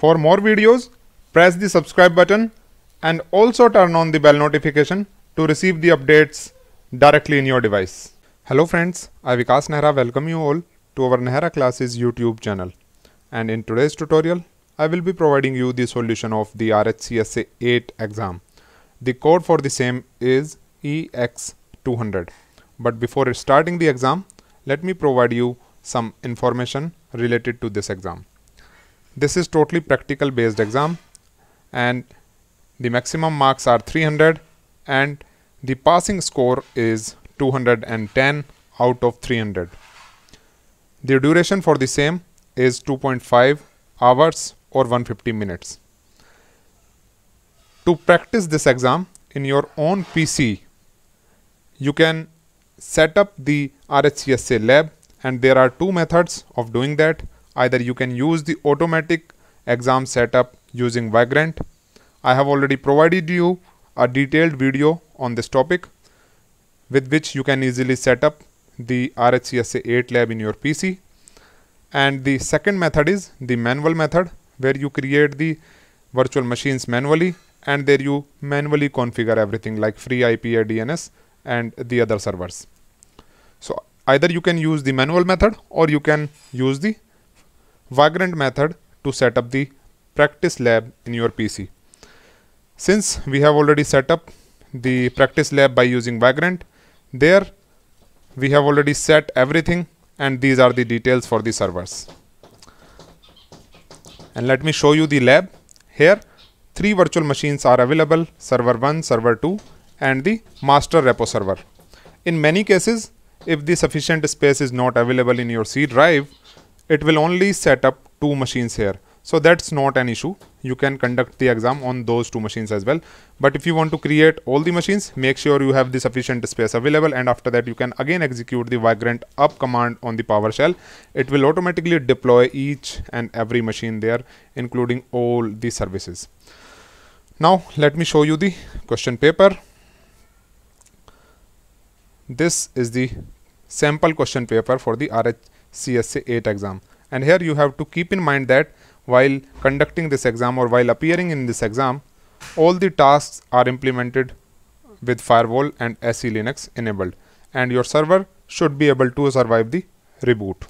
For more videos, press the subscribe button and also turn on the bell notification to receive the updates directly in your device. Hello friends, I Vikas Nehra welcome you all to our Nehra classes YouTube channel. And in today's tutorial, I will be providing you the solution of the RHCSA 8 exam. The code for the same is EX200. But before starting the exam, let me provide you some information related to this exam. This is totally practical based exam and the maximum marks are 300 and the passing score is 210 out of 300. The duration for the same is 2.5 hours or 150 minutes. To practice this exam in your own PC, you can set up the RHCSA lab and there are two methods of doing that. Either you can use the automatic exam setup using Vagrant. I have already provided you a detailed video on this topic with which you can easily set up the RHCSA 8 lab in your PC. And the second method is the manual method where you create the virtual machines manually and there you manually configure everything like free IP a DNS and the other servers. So either you can use the manual method or you can use the Vagrant method to set up the practice lab in your PC. Since we have already set up the practice lab by using Vagrant, there we have already set everything and these are the details for the servers. And let me show you the lab. Here three virtual machines are available, server 1, server 2 and the master repo server. In many cases, if the sufficient space is not available in your C drive, it will only set up two machines here. So that's not an issue. You can conduct the exam on those two machines as well. But if you want to create all the machines, make sure you have the sufficient space available. And after that, you can again execute the vagrant up command on the PowerShell. It will automatically deploy each and every machine there, including all the services. Now, let me show you the question paper. This is the sample question paper for the RHCSA 8 exam and here you have to keep in mind that while conducting this exam or while appearing in this exam all the tasks are implemented with firewall and SE Linux enabled and your server should be able to survive the reboot.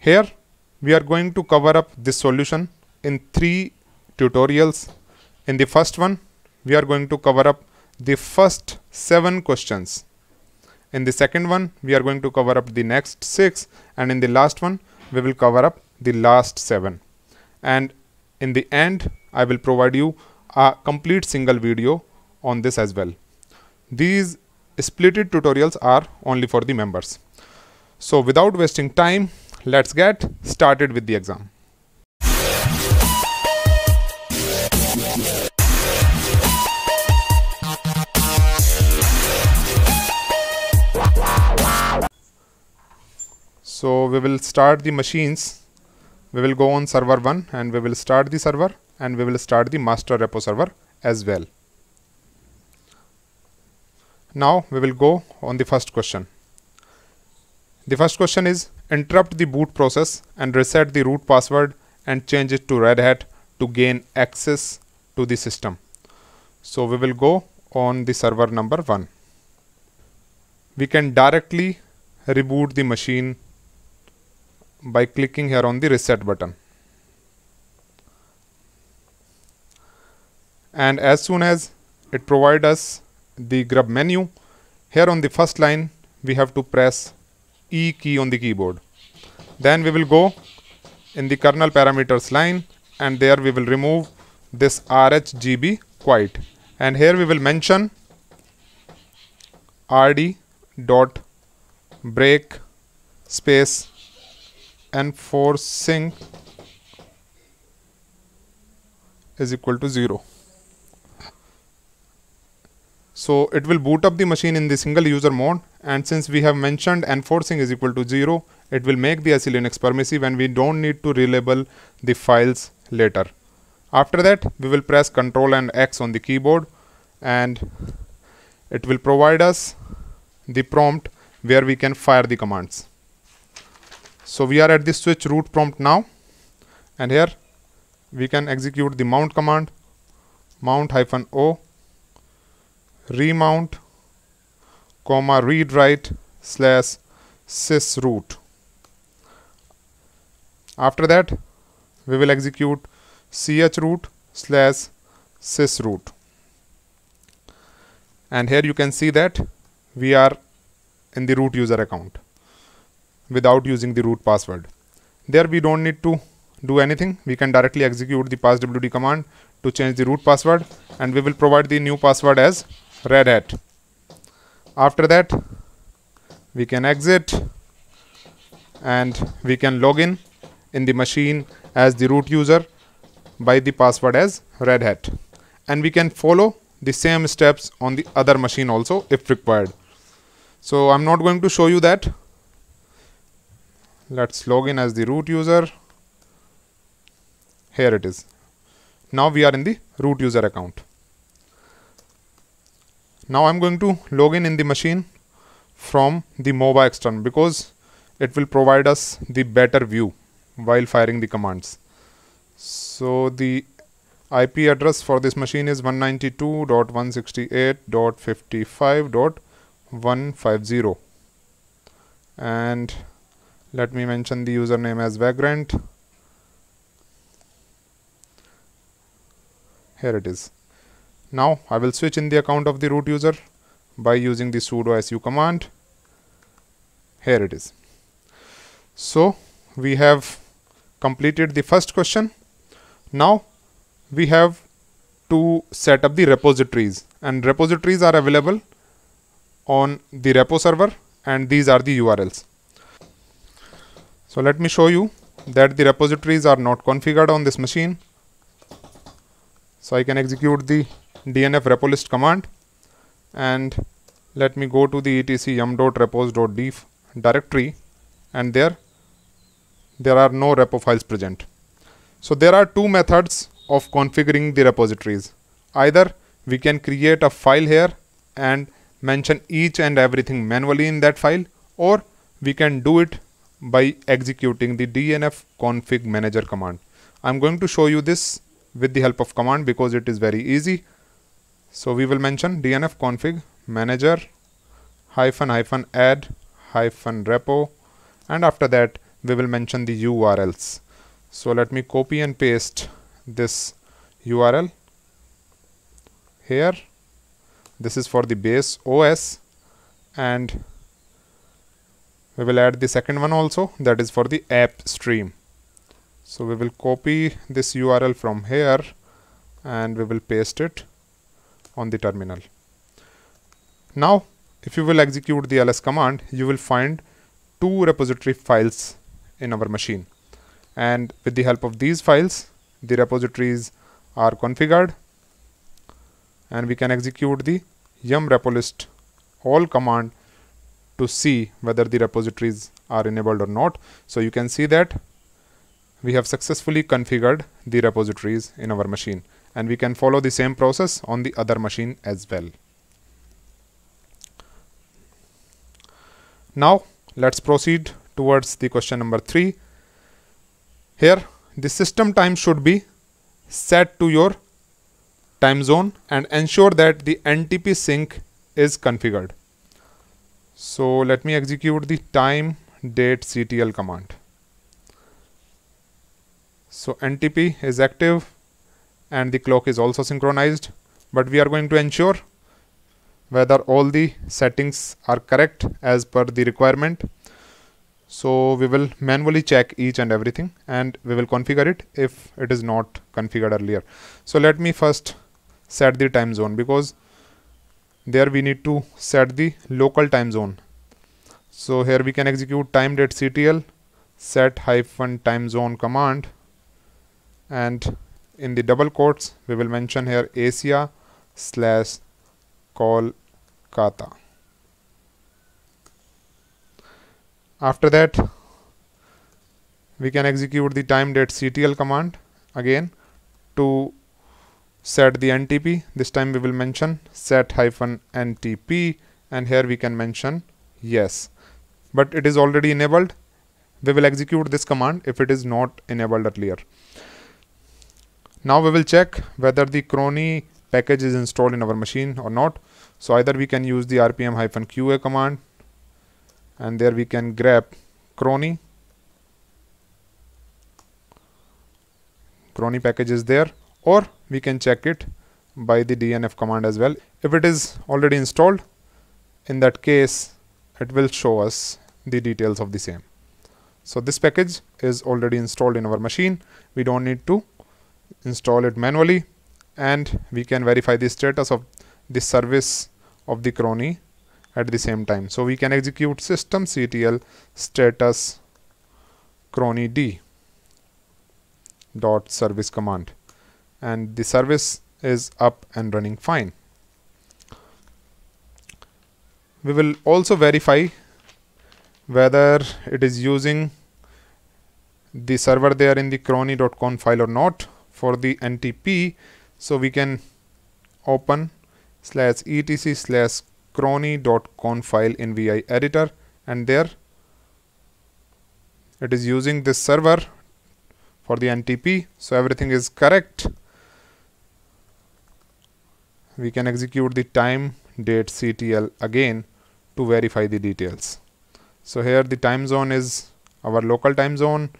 Here we are going to cover up this solution in three tutorials. In the first one we are going to cover up the first seven questions in the second one, we are going to cover up the next 6 and in the last one, we will cover up the last 7. And in the end, I will provide you a complete single video on this as well. These splitted tutorials are only for the members. So without wasting time, let's get started with the exam. So we will start the machines. We will go on server 1 and we will start the server and we will start the master repo server as well. Now we will go on the first question. The first question is interrupt the boot process and reset the root password and change it to Red Hat to gain access to the system. So we will go on the server number 1. We can directly reboot the machine by clicking here on the reset button. And as soon as it provides us the grub menu, here on the first line we have to press E key on the keyboard. Then we will go in the kernel parameters line and there we will remove this RHGB quite. And here we will mention rd dot break space and is equal to 0. So it will boot up the machine in the single user mode and since we have mentioned enforcing is equal to 0, it will make the SE Linux permissive and we don't need to relabel the files later. After that, we will press Ctrl and X on the keyboard and it will provide us the prompt where we can fire the commands so we are at this switch root prompt now and here we can execute the mount command mount hyphen o remount comma read write slash sys root after that we will execute ch root slash sys root and here you can see that we are in the root user account without using the root password. There we don't need to do anything. We can directly execute the passwd command to change the root password and we will provide the new password as red hat. After that, we can exit and we can log in in the machine as the root user by the password as red hat. And we can follow the same steps on the other machine also if required. So I'm not going to show you that let's log in as the root user here it is now we are in the root user account now I'm going to log in in the machine from the mobile external because it will provide us the better view while firing the commands so the IP address for this machine is 192.168.55.150 and let me mention the username as vagrant here it is now I will switch in the account of the root user by using the sudo su command here it is so we have completed the first question now we have to set up the repositories and repositories are available on the repo server and these are the URLs so let me show you that the repositories are not configured on this machine. So I can execute the dnf repo list command and let me go to the etc yum.repos.dev directory and there there are no repo files present. So there are two methods of configuring the repositories. Either we can create a file here and mention each and everything manually in that file or we can do it by executing the dnf config manager command. I'm going to show you this with the help of command because it is very easy. So we will mention dnf config manager hyphen hyphen add hyphen repo and after that we will mention the URLs. So let me copy and paste this URL here. This is for the base OS and we will add the second one also that is for the app stream so we will copy this url from here and we will paste it on the terminal now if you will execute the ls command you will find two repository files in our machine and with the help of these files the repositories are configured and we can execute the yum repo list all command to see whether the repositories are enabled or not. So you can see that we have successfully configured the repositories in our machine and we can follow the same process on the other machine as well. Now let's proceed towards the question number 3. Here the system time should be set to your time zone and ensure that the NTP sync is configured. So let me execute the time date CTL command. So NTP is active and the clock is also synchronized, but we are going to ensure whether all the settings are correct as per the requirement. So we will manually check each and everything and we will configure it if it is not configured earlier. So let me first set the time zone because there we need to set the local time zone so here we can execute time date ctl set hyphen time zone command and in the double quotes we will mention here asia slash kolkata after that we can execute the time date ctl command again to set the NTP. This time we will mention set hyphen NTP and here we can mention yes. But it is already enabled. We will execute this command if it is not enabled earlier. Now we will check whether the crony package is installed in our machine or not. So either we can use the rpm hyphen qa command and there we can grab crony. Crony package is there or we can check it by the dnf command as well. If it is already installed, in that case, it will show us the details of the same. So this package is already installed in our machine. We don't need to install it manually and we can verify the status of the service of the crony at the same time. So we can execute systemctl status crony d dot service command and the service is up and running fine. We will also verify whether it is using the server there in the crony.conf file or not for the NTP. So we can open slash etc slash crony.conf file in VI editor and there it is using this server for the NTP. So everything is correct we can execute the time date CTL again to verify the details. So here the time zone is our local time zone,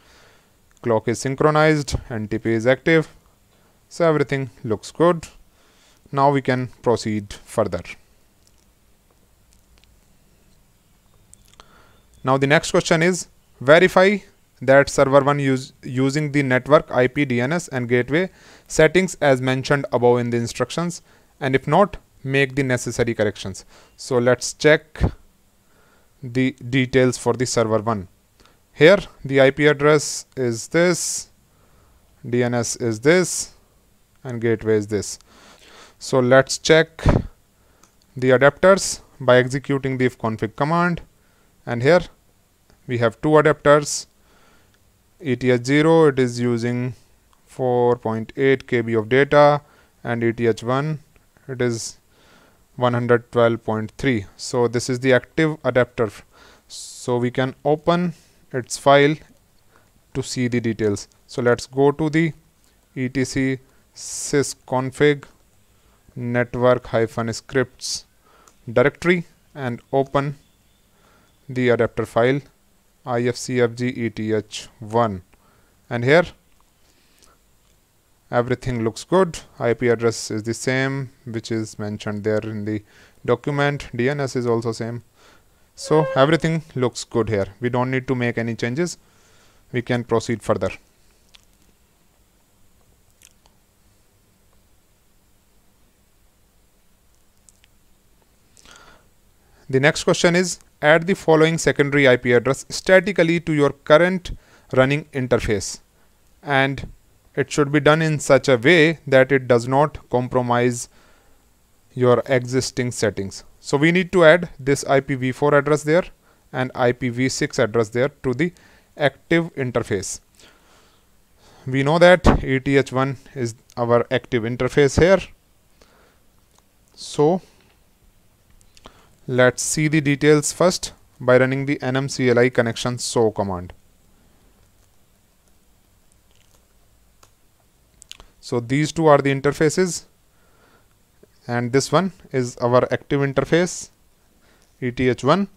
clock is synchronized, NTP is active, so everything looks good. Now we can proceed further. Now the next question is verify that server 1 use, using the network IP DNS and gateway settings as mentioned above in the instructions and if not make the necessary corrections so let's check the details for the server 1 here the IP address is this DNS is this and gateway is this so let's check the adapters by executing the ifconfig command and here we have two adapters ETH0 it is using 4.8 KB of data and ETH1 it is 112.3 so this is the active adapter so we can open its file to see the details so let's go to the etc sysconfig network hyphen scripts directory and open the adapter file eth one and here everything looks good ip address is the same which is mentioned there in the document dns is also same so everything looks good here we don't need to make any changes we can proceed further the next question is add the following secondary ip address statically to your current running interface and it should be done in such a way that it does not compromise your existing settings. So we need to add this IPv4 address there and IPv6 address there to the active interface. We know that ETH1 is our active interface here. So let's see the details first by running the nmcli connection so command. So these two are the interfaces and this one is our active interface ETH1.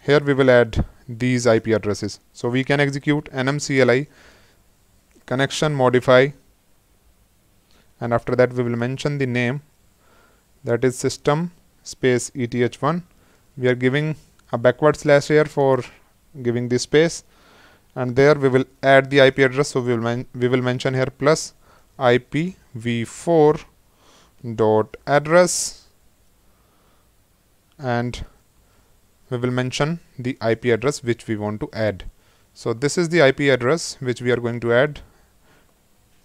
Here we will add these IP addresses. So we can execute NMCLI connection modify and after that we will mention the name that is system space ETH1. We are giving a backward slash here for giving the space and there we will add the IP address. So we will, we will mention here plus IPv4 dot address and we will mention the IP address which we want to add. So this is the IP address which we are going to add.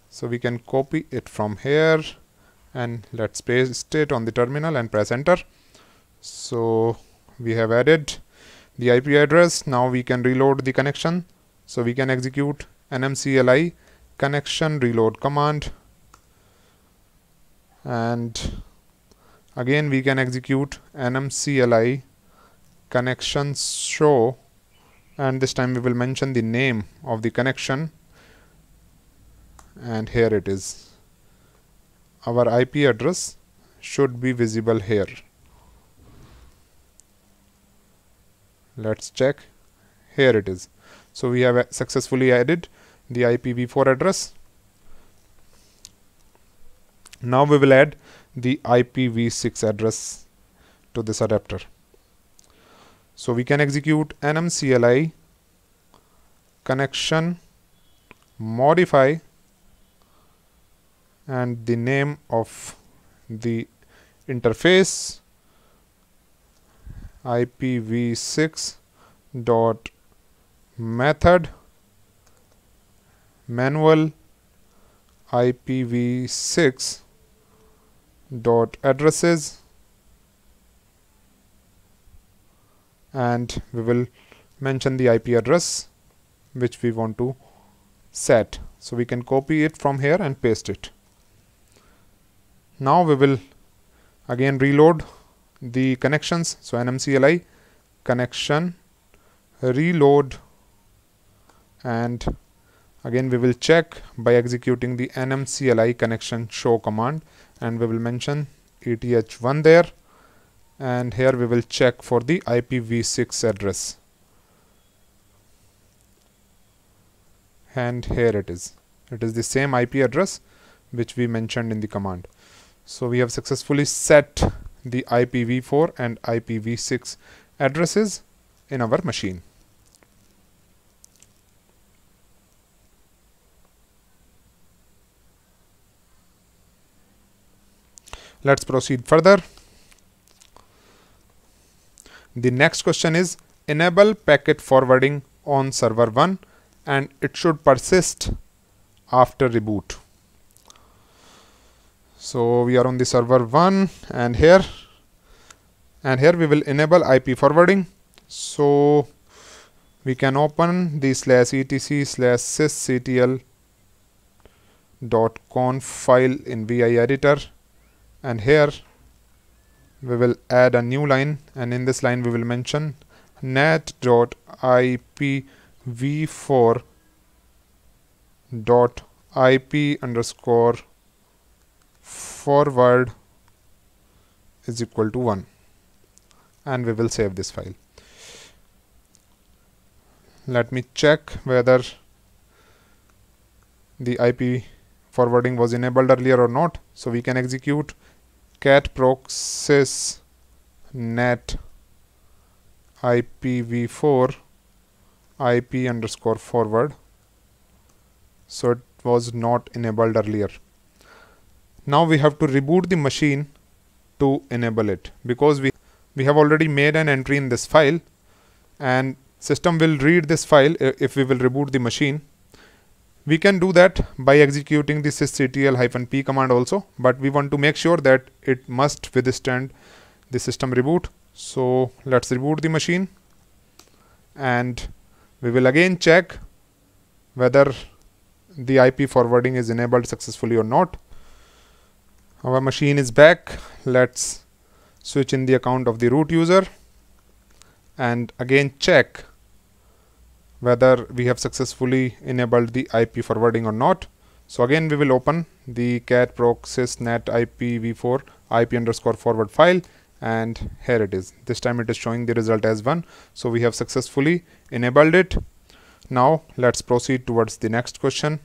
So we can copy it from here and let's paste it on the terminal and press enter. So we have added the IP address. Now we can reload the connection. So we can execute nmcli connection reload command and again we can execute nmcli connection show and this time we will mention the name of the connection and here it is our IP address should be visible here let's check here it is so, we have successfully added the IPv4 address. Now, we will add the IPv6 address to this adapter. So, we can execute nmcli connection modify and the name of the interface ipv6 dot method manual IPv6 dot addresses and we will mention the IP address which we want to set. So we can copy it from here and paste it. Now we will again reload the connections. So NMCLI connection reload and again we will check by executing the nmcli connection show command and we will mention eth1 there and here we will check for the ipv6 address and here it is it is the same ip address which we mentioned in the command so we have successfully set the ipv4 and ipv6 addresses in our machine Let's proceed further. The next question is enable packet forwarding on server 1 and it should persist after reboot. So we are on the server 1 and here and here we will enable IP forwarding. So we can open the slash etc slash sysctl dot conf file in vi editor and here we will add a new line and in this line we will mention net.ipv4 dot ip underscore forward is equal to 1 and we will save this file let me check whether the IP forwarding was enabled earlier or not. So we can execute cat process net ipv4 ip underscore forward. So it was not enabled earlier. Now we have to reboot the machine to enable it because we, we have already made an entry in this file and system will read this file if we will reboot the machine we can do that by executing the sysctl-p command also, but we want to make sure that it must withstand the system reboot. So let's reboot the machine and we will again check whether the IP forwarding is enabled successfully or not. Our machine is back. Let's switch in the account of the root user and again check whether we have successfully enabled the IP forwarding or not. So again we will open the cat proxys net IPv4 IP underscore forward file and here it is. This time it is showing the result as 1. So we have successfully enabled it. Now let's proceed towards the next question.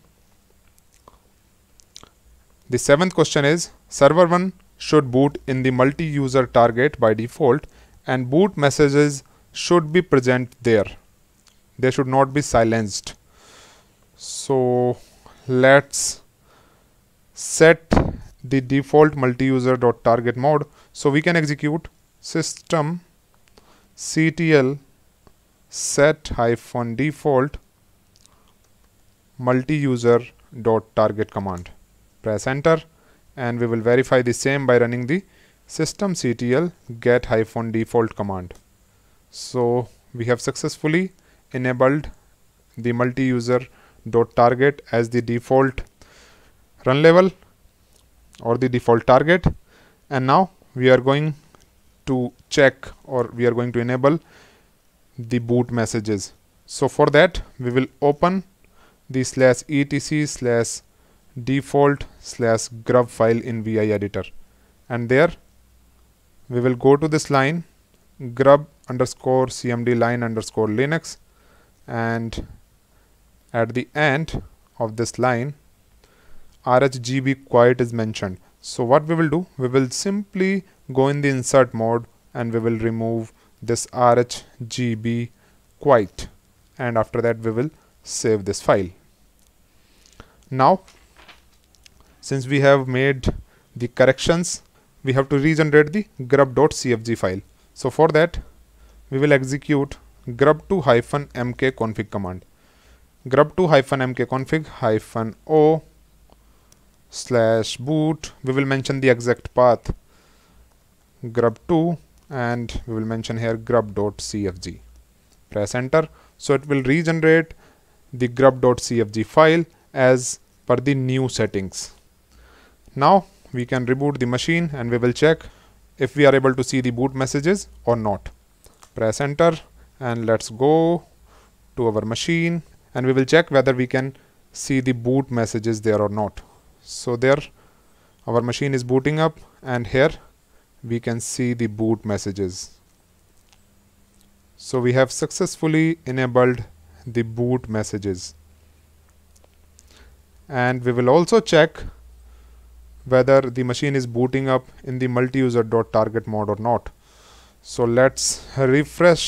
The seventh question is server 1 should boot in the multi-user target by default and boot messages should be present there they should not be silenced so let's set the default multi-user dot target mode so we can execute system ctl set hyphen default multi-user dot target command press enter and we will verify the same by running the system ctl get hyphen default command so we have successfully enabled the multi-user dot target as the default run level or the default target and now we are going to check or we are going to enable the boot messages so for that we will open the slash etc slash default slash grub file in vi editor and there we will go to this line grub underscore cmd line underscore linux and at the end of this line RHGB quiet is mentioned. So what we will do, we will simply go in the insert mode and we will remove this RHGB quiet and after that we will save this file. Now since we have made the corrections we have to regenerate the grub.cfg file. So for that we will execute grub2 hyphen mk config command grub2 hyphen mk config hyphen o slash boot we will mention the exact path grub2 and we will mention here grub.cfg press enter so it will regenerate the grub.cfg file as per the new settings now we can reboot the machine and we will check if we are able to see the boot messages or not press enter and let's go to our machine and we will check whether we can see the boot messages there or not so there our machine is booting up and here we can see the boot messages so we have successfully enabled the boot messages and we will also check whether the machine is booting up in the multi-user.target mode or not so let's refresh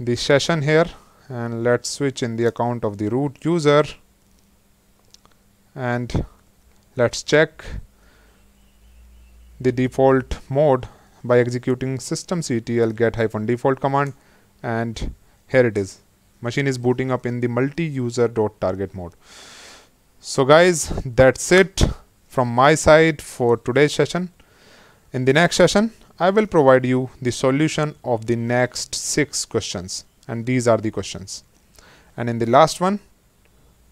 the session here and let's switch in the account of the root user and let's check the default mode by executing systemctl get-default command and here it is machine is booting up in the multi-user dot target mode so guys that's it from my side for today's session in the next session I will provide you the solution of the next six questions and these are the questions. And in the last one,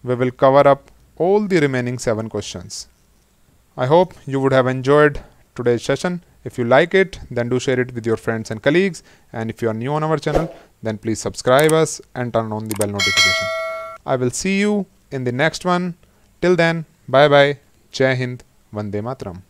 we will cover up all the remaining seven questions. I hope you would have enjoyed today's session. If you like it, then do share it with your friends and colleagues. And if you are new on our channel, then please subscribe us and turn on the bell notification. I will see you in the next one. Till then, bye bye. Jai Hind, Vande Matram.